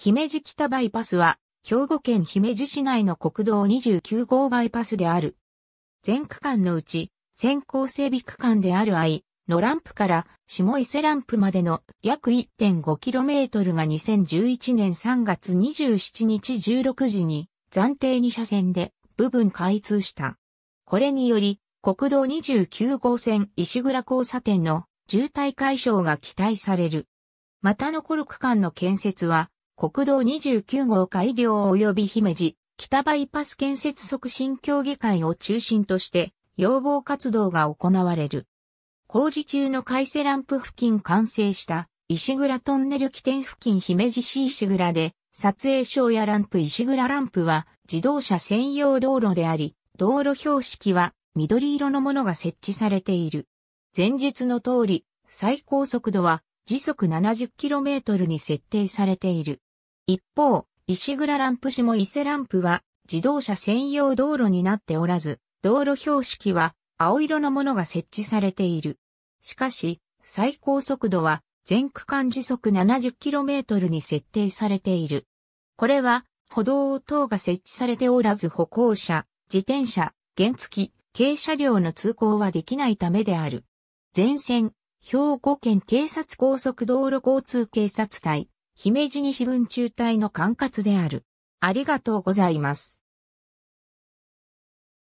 姫路北バイパスは、兵庫県姫路市内の国道29号バイパスである。全区間のうち、先行整備区間である愛のランプから下伊勢ランプまでの約 1.5km が2011年3月27日16時に暫定2車線で部分開通した。これにより、国道29号線石倉交差点の渋滞解消が期待される。また残る区間の建設は、国道29号改良及び姫路、北バイパス建設促進協議会を中心として要望活動が行われる。工事中の改正ランプ付近完成した石倉トンネル起点付近姫路市石倉で撮影所やランプ石倉ランプは自動車専用道路であり、道路標識は緑色のものが設置されている。前述の通り、最高速度は時速 70km に設定されている。一方、石倉ランプ市も伊勢ランプは自動車専用道路になっておらず、道路標識は青色のものが設置されている。しかし、最高速度は全区間時速 70km に設定されている。これは歩道等が設置されておらず歩行者、自転車、原付、軽車両の通行はできないためである。前線、兵庫県警察高速道路交通警察隊、姫路西分中隊の管轄である。ありがとうございます。